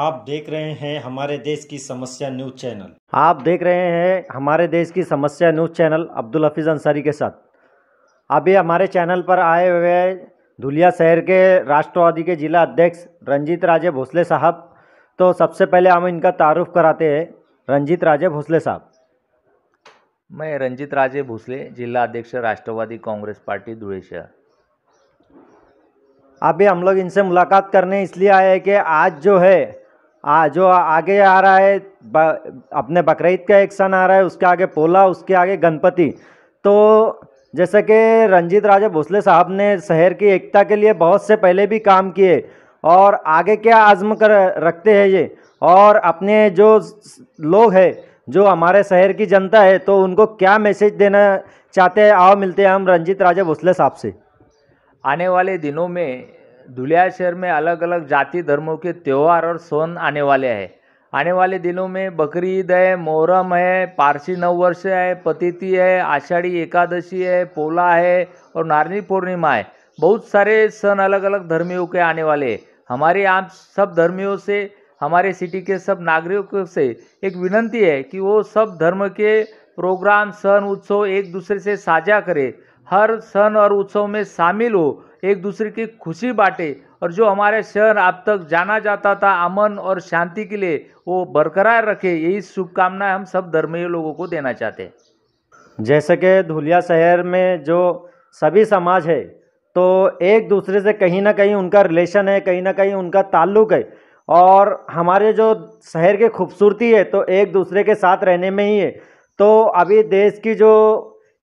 आप देख रहे हैं हमारे देश की समस्या न्यूज चैनल आप देख रहे हैं हमारे देश की समस्या न्यूज चैनल अब्दुल हफीज़ अंसारी के साथ अभी हमारे चैनल पर आए हुए धुलिया शहर के राष्ट्रवादी के जिला अध्यक्ष रंजीत राजे भोसले साहब तो सबसे पहले हम इनका तारुफ कराते हैं रंजीत राजे भोसले साहब मैं रंजीत राजे भोसले जिला अध्यक्ष राष्ट्रवादी कांग्रेस पार्टी धुळे शहर अभी हम लोग इनसे मुलाकात करने इसलिए आए हैं कि आज जो है आ, जो आगे आ रहा है ब, अपने बकरीद का एक सन आ रहा है उसके आगे पोला उसके आगे गणपति तो जैसे कि रंजीत राजा भोसले साहब ने शहर की एकता के लिए बहुत से पहले भी काम किए और आगे क्या आज़म कर रखते हैं ये और अपने जो लोग हैं जो हमारे शहर की जनता है तो उनको क्या मैसेज देना चाहते हैं आओ मिलते हैं हम रंजीत राजा भोसले साहब से आने वाले दिनों में धुलिया शहर में अलग अलग जाति धर्मों के त्यौहार और सोन आने वाले हैं आने वाले दिनों में बकरी ईद है मोहरम है पारसी नववर्ष है पतिथि है आषाढ़ी एकादशी है पोला है और नारनी पूर्णिमा है बहुत सारे सन अलग अलग धर्मियों के आने वाले हैं हमारे आप सब धर्मियों से हमारे सिटी के सब नागरिकों से एक विनंती है कि वो सब धर्म के प्रोग्राम सन उत्सव एक दूसरे से साझा करें हर सन और उत्सव में शामिल हो एक दूसरे की खुशी बांटे और जो हमारे शहर अब तक जाना जाता था अमन और शांति के लिए वो बरकरार रखे यही शुभकामनाएं हम सब धर्मीय लोगों को देना चाहते हैं जैसे कि धुलिया शहर में जो सभी समाज है तो एक दूसरे से कहीं ना कहीं उनका रिलेशन है कहीं ना कहीं उनका ताल्लुक है और हमारे जो शहर की खूबसूरती है तो एक दूसरे के साथ रहने में ही है तो अभी देश की जो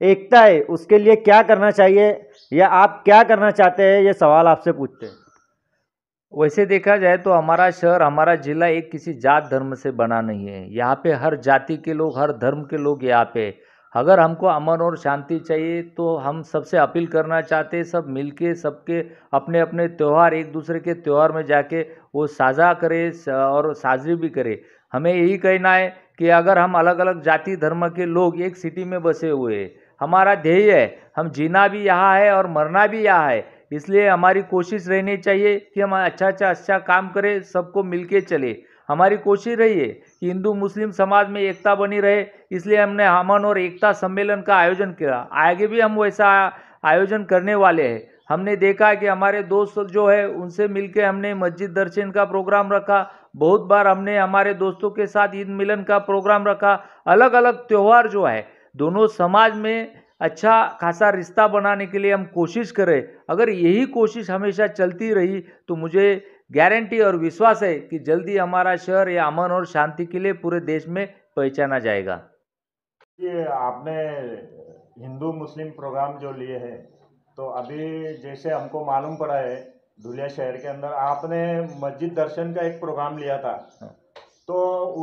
एकता है उसके लिए क्या करना चाहिए या आप क्या करना चाहते हैं ये सवाल आपसे पूछते हैं वैसे देखा जाए तो हमारा शहर हमारा ज़िला एक किसी जात धर्म से बना नहीं है यहाँ पे हर जाति के लोग हर धर्म के लोग यहाँ पे अगर हमको अमन और शांति चाहिए तो हम सबसे अपील करना चाहते सब मिलके सबके अपने अपने त्यौहार एक दूसरे के त्यौहार में जाके वो साझा करें और साजरी भी करें हमें यही कहना है कि अगर हम अलग अलग जाति धर्म के लोग एक सिटी में बसे हुए हैं हमारा ध्येय है हम जीना भी यहाँ है और मरना भी यहाँ है इसलिए हमारी कोशिश रहनी चाहिए कि हम अच्छा अच्छा अच्छा काम करें सबको मिलके चले हमारी कोशिश रही है कि हिंदू मुस्लिम समाज में एकता बनी रहे इसलिए हमने हमन और एकता सम्मेलन का आयोजन किया आगे भी हम वैसा आयोजन करने वाले हैं हमने देखा कि हमारे दोस्त जो है उनसे मिलके हमने मस्जिद दर्शन का प्रोग्राम रखा बहुत बार हमने हमारे दोस्तों के साथ ईद मिलन का प्रोग्राम रखा अलग अलग त्यौहार जो है दोनों समाज में अच्छा खासा रिश्ता बनाने के लिए हम कोशिश करें अगर यही कोशिश हमेशा चलती रही तो मुझे गारंटी और विश्वास है कि जल्दी हमारा शहर या अमन और शांति के लिए पूरे देश में पहचाना जाएगा ये आपने हिंदू मुस्लिम प्रोग्राम जो लिए हैं तो अभी जैसे हमको मालूम पड़ा है धुलिया शहर के अंदर आपने मस्जिद दर्शन का एक प्रोग्राम लिया था हाँ। तो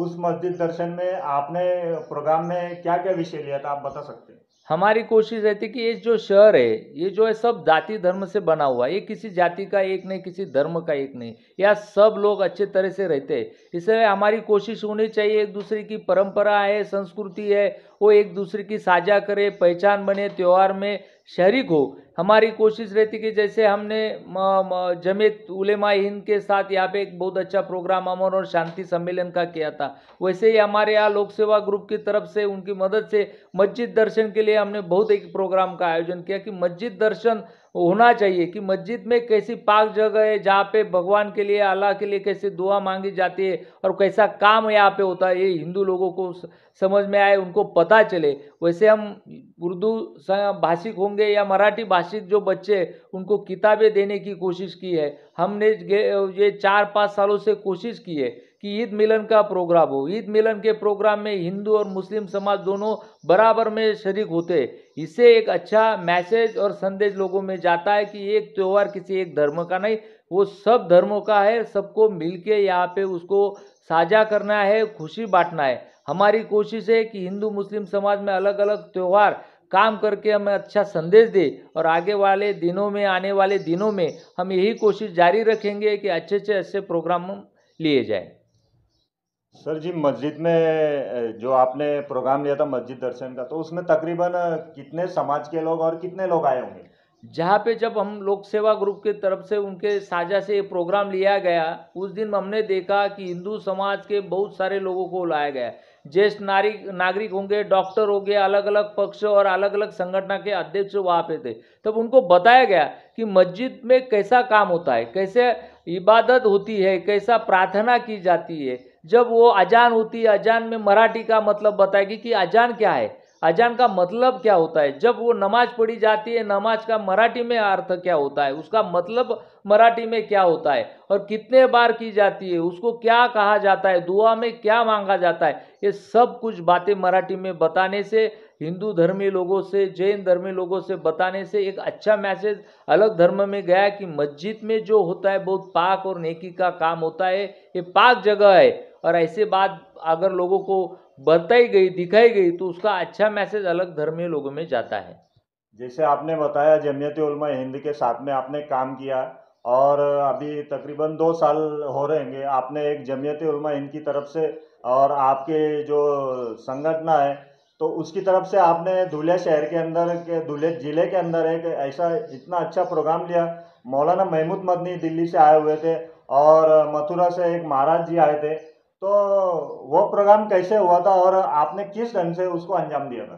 उस मस्जिद दर्शन में आपने प्रोग्राम में क्या क्या विषय लिया था आप बता सकते हैं हमारी कोशिश रहती कि ये जो शहर है ये जो है सब जाति धर्म से बना हुआ ये किसी जाति का एक नहीं किसी धर्म का एक नहीं या सब लोग अच्छे तरह से रहते हैं इसलिए हमारी कोशिश होनी चाहिए एक दूसरे की परंपरा है संस्कृति है वो एक दूसरे की साझा करें पहचान बने त्यौहार में शरीक हो हमारी कोशिश रहती कि जैसे हमने जमीत उलेमा हिंद के साथ यहाँ पे एक बहुत अच्छा प्रोग्राम अमन और शांति सम्मेलन का किया था वैसे ही हमारे यहाँ लोक सेवा ग्रुप की तरफ से उनकी मदद से मस्जिद दर्शन के लिए हमने बहुत एक प्रोग्राम का आयोजन किया कि मस्जिद दर्शन होना चाहिए कि मस्जिद में कैसी पाक जगह है जहाँ पे भगवान के लिए अल्लाह के लिए कैसे दुआ मांगी जाती है और कैसा काम यहाँ पे होता है ये हिंदू लोगों को समझ में आए उनको पता चले वैसे हम उर्दू भाषिक होंगे या मराठी भाषिक जो बच्चे उनको किताबें देने की कोशिश की है हमने ये चार पाँच सालों से कोशिश की है कि ईद मिलन का प्रोग्राम हो ईद मिलन के प्रोग्राम में हिंदू और मुस्लिम समाज दोनों बराबर में शरीक होते इससे एक अच्छा मैसेज और संदेश लोगों में जाता है कि एक त्यौहार किसी एक धर्म का नहीं वो सब धर्मों का है सबको मिलके यहाँ पे उसको साझा करना है खुशी बांटना है हमारी कोशिश है कि हिंदू मुस्लिम समाज में अलग अलग त्यौहार काम करके हमें अच्छा संदेश दे और आगे वाले दिनों में आने वाले दिनों में हम यही कोशिश जारी रखेंगे कि अच्छे अच्छे अच्छे प्रोग्राम लिए जाए सर जी मस्जिद में जो आपने प्रोग्राम लिया था मस्जिद दर्शन का तो उसमें तकरीबन कितने समाज के लोग और कितने लोग आए होंगे जहाँ पे जब हम लोक सेवा ग्रुप के तरफ से उनके साझा से प्रोग्राम लिया गया उस दिन हमने देखा कि हिंदू समाज के बहुत सारे लोगों को लाया गया ज्येष्ठ नारी नागरिक होंगे डॉक्टर हो गए अलग अलग पक्ष और अलग अलग संगठन के अध्यक्ष वहाँ पे थे तब उनको बताया गया कि मस्जिद में कैसा काम होता है कैसे इबादत होती है कैसा प्रार्थना की जाती है जब वो अजान होती है अजान में मराठी का मतलब बताएगी कि अजान क्या है अजान का मतलब क्या होता है जब वो नमाज पढ़ी जाती है नमाज का मराठी में अर्थ क्या होता है उसका मतलब मराठी में क्या होता है और कितने बार की जाती है उसको क्या कहा जाता है दुआ में क्या मांगा जाता है ये सब कुछ बातें मराठी में बताने से हिंदू धर्मी लोगों से जैन धर्मी लोगों से बताने से एक अच्छा मैसेज अलग धर्म में गया कि मस्जिद में जो होता है बहुत पाक और नेकी का काम होता है ये पाक जगह है और ऐसे बात अगर लोगों को बताई गई दिखाई गई तो उसका अच्छा मैसेज अलग धर्मीय लोगों में जाता है जैसे आपने बताया जमियत उलमा हिंद के साथ में आपने काम किया और अभी तकरीबन दो साल हो रहेंगे आपने एक जमियत उलमा हिंद की तरफ से और आपके जो संगठना है तो उसकी तरफ से आपने धुले शहर के अंदर के धुले ज़िले के अंदर एक ऐसा इतना अच्छा प्रोग्राम लिया मौलाना महमूद मदनी दिल्ली से आए हुए थे और मथुरा से एक महाराज जी आए थे तो वो प्रोग्राम कैसे हुआ था और आपने किस ढंग से उसको अंजाम दिया था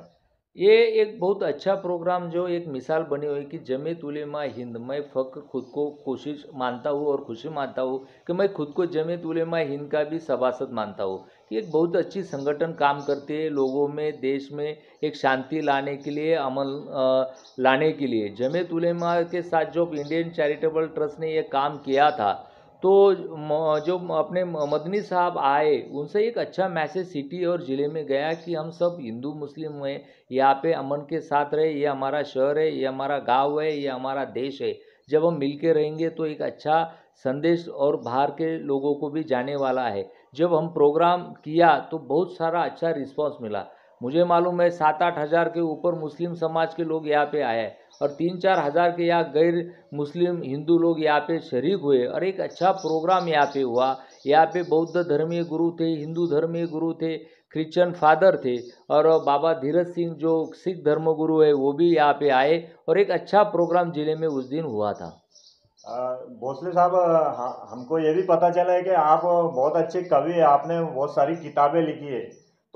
ये एक बहुत अच्छा प्रोग्राम जो एक मिसाल बनी हुई कि जमीत उलेमा हिंद मैं फ़क्र खुद को कोशिश मानता हूँ और खुशी मानता हूँ कि मैं खुद को जमीत उलेमा हिंद का भी सभासद मानता हूँ कि एक बहुत अच्छी संगठन काम करती है लोगों में देश में एक शांति लाने के लिए अमल लाने के लिए जमीत उलेमा के साथ जो इंडियन चैरिटेबल ट्रस्ट ने यह काम किया था तो जो अपने मदनी साहब आए उनसे एक अच्छा मैसेज सिटी और ज़िले में गया कि हम सब हिंदू मुस्लिम हैं यहाँ पे अमन के साथ रहे ये हमारा शहर है ये हमारा गांव है ये हमारा देश है जब हम मिलके रहेंगे तो एक अच्छा संदेश और बाहर के लोगों को भी जाने वाला है जब हम प्रोग्राम किया तो बहुत सारा अच्छा रिस्पॉन्स मिला मुझे मालूम है सात आठ हज़ार के ऊपर मुस्लिम समाज के लोग यहाँ पे आए और तीन चार हज़ार के यहाँ गैर मुस्लिम हिंदू लोग यहाँ पे शरीक हुए और एक अच्छा प्रोग्राम यहाँ पे हुआ यहाँ पे बौद्ध धर्मीय गुरु थे हिंदू धर्मीय गुरु थे क्रिश्चियन फादर थे और बाबा धीरज सिंह जो सिख धर्म गुरु है वो भी यहाँ पे आए और एक अच्छा प्रोग्राम ज़िले में उस दिन हुआ था भोसले साहब हमको ये भी पता चला है कि आप बहुत अच्छे कवि हैं आपने बहुत सारी किताबें लिखी है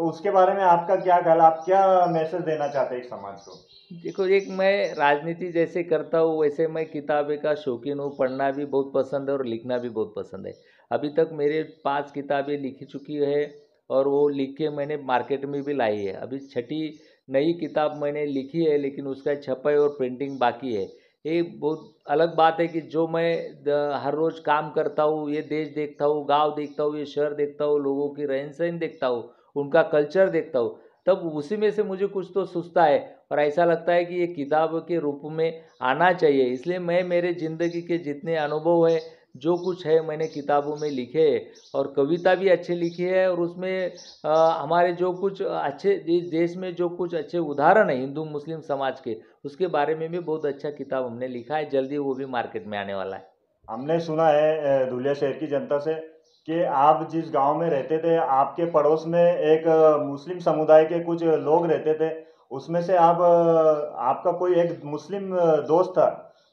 तो उसके बारे में आपका क्या ख्याल आप क्या मैसेज देना चाहते हैं समाज को देखो एक मैं राजनीति जैसे करता हूँ वैसे मैं किताबें का शौकीन हूँ पढ़ना भी बहुत पसंद है और लिखना भी बहुत पसंद है अभी तक मेरे पाँच किताबें लिखी चुकी है और वो लिख के मैंने मार्केट में भी लाई है अभी छठी नई किताब मैंने लिखी है लेकिन उसका छपाई और प्रिंटिंग बाकी है ये बहुत अलग बात है कि जो मैं हर रोज़ काम करता हूँ ये देश देखता हूँ गांव देखता हूँ ये शहर देखता हूँ लोगों की रहन सहन देखता हूँ उनका कल्चर देखता हूँ तब उसी में से मुझे कुछ तो सुस्ता है और ऐसा लगता है कि ये किताब के रूप में आना चाहिए इसलिए मैं मेरे ज़िंदगी के जितने अनुभव है जो कुछ है मैंने किताबों में लिखे है और कविता भी अच्छे लिखी है और उसमें आ, हमारे जो कुछ अच्छे इस देश में जो कुछ अच्छे उदाहरण है हिंदू मुस्लिम समाज के उसके बारे में भी बहुत अच्छा किताब हमने लिखा है जल्दी वो भी मार्केट में आने वाला है हमने सुना है धुलिया शहर की जनता से कि आप जिस गांव में रहते थे आपके पड़ोस में एक मुस्लिम समुदाय के कुछ लोग रहते थे उसमें से आप आपका कोई एक मुस्लिम दोस्त था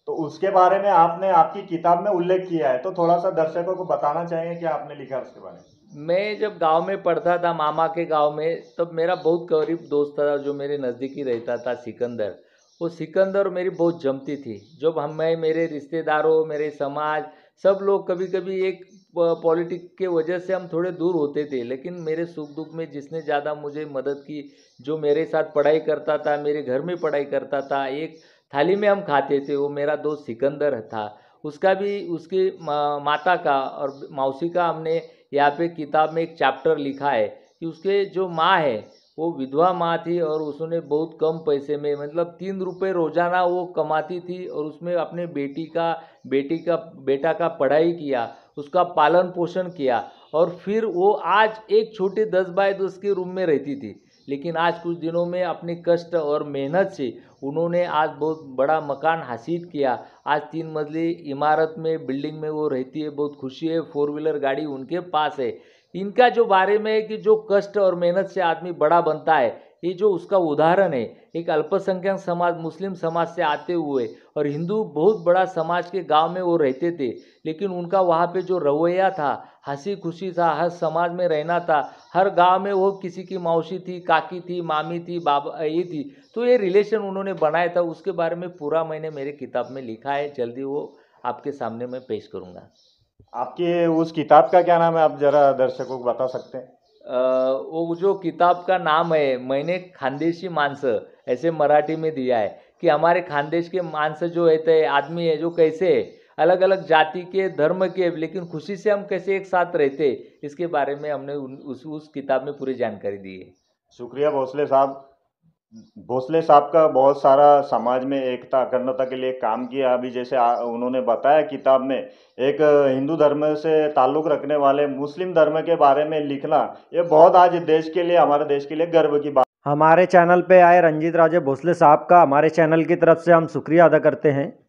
तो उसके बारे में आपने आपकी किताब में उल्लेख किया है तो थोड़ा सा दर्शकों को बताना चाहेंगे कि आपने लिखा उसके बारे में मैं जब गांव में पढ़ता था मामा के गांव में तब मेरा बहुत करीब दोस्त था जो मेरे नज़दीकी रहता था सिकंदर वो सिकंदर मेरी बहुत जमती थी जब हम मैं मेरे रिश्तेदारों मेरे समाज सब लोग कभी कभी एक पॉलिटिक के वजह से हम थोड़े दूर होते थे लेकिन मेरे सुख दुख में जिसने ज़्यादा मुझे मदद की जो मेरे साथ पढ़ाई करता था मेरे घर में पढ़ाई करता था एक थाली में हम खाते थे वो मेरा दोस्त सिकंदर था उसका भी उसकी माता का और मौसी का हमने यहाँ पे किताब में एक चैप्टर लिखा है कि उसके जो माँ है वो विधवा माँ थी और उसने बहुत कम पैसे में मतलब तीन रुपये रोज़ाना वो कमाती थी और उसमें अपने बेटी का बेटी का बेटा का पढ़ाई किया उसका पालन पोषण किया और फिर वो आज एक छोटे दस बाय दस के रूम में रहती थी लेकिन आज कुछ दिनों में अपने कष्ट और मेहनत से उन्होंने आज बहुत बड़ा मकान हासिल किया आज तीन मंजिली इमारत में बिल्डिंग में वो रहती है बहुत खुशी है फोर व्हीलर गाड़ी उनके पास है इनका जो बारे में है कि जो कष्ट और मेहनत से आदमी बड़ा बनता है ये जो उसका उदाहरण है एक अल्पसंख्यक समाज मुस्लिम समाज से आते हुए और हिंदू बहुत बड़ा समाज के गांव में वो रहते थे लेकिन उनका वहाँ पे जो रवैया था हंसी खुशी था हर समाज में रहना था हर गांव में वो किसी की मौसी थी काकी थी मामी थी बाबा ये थी तो ये रिलेशन उन्होंने बनाया था उसके बारे में पूरा मैंने मेरे किताब में लिखा है जल्दी वो आपके सामने मैं पेश करूँगा आपके उस किताब का क्या नाम है आप ज़रा दर्शकों को बता सकते हैं वो जो किताब का नाम है मैंने खानदेशी मांस ऐसे मराठी में दिया है कि हमारे खानदेश के मांस जो है तो आदमी है जो कैसे है अलग अलग जाति के धर्म के लेकिन खुशी से हम कैसे एक साथ रहते इसके बारे में हमने उस उस किताब में पूरी जानकारी दी है शुक्रिया भोसले साहब भोसले साहब का बहुत सारा समाज में एकता अखंडता के लिए काम किया अभी जैसे आ, उन्होंने बताया किताब में एक हिंदू धर्म से ताल्लुक़ रखने वाले मुस्लिम धर्म के बारे में लिखना ये बहुत आज देश के लिए हमारे देश के लिए गर्व की बात हमारे चैनल पे आए रंजीत राजे भोसले साहब का हमारे चैनल की तरफ से हम शुक्रिया अदा करते हैं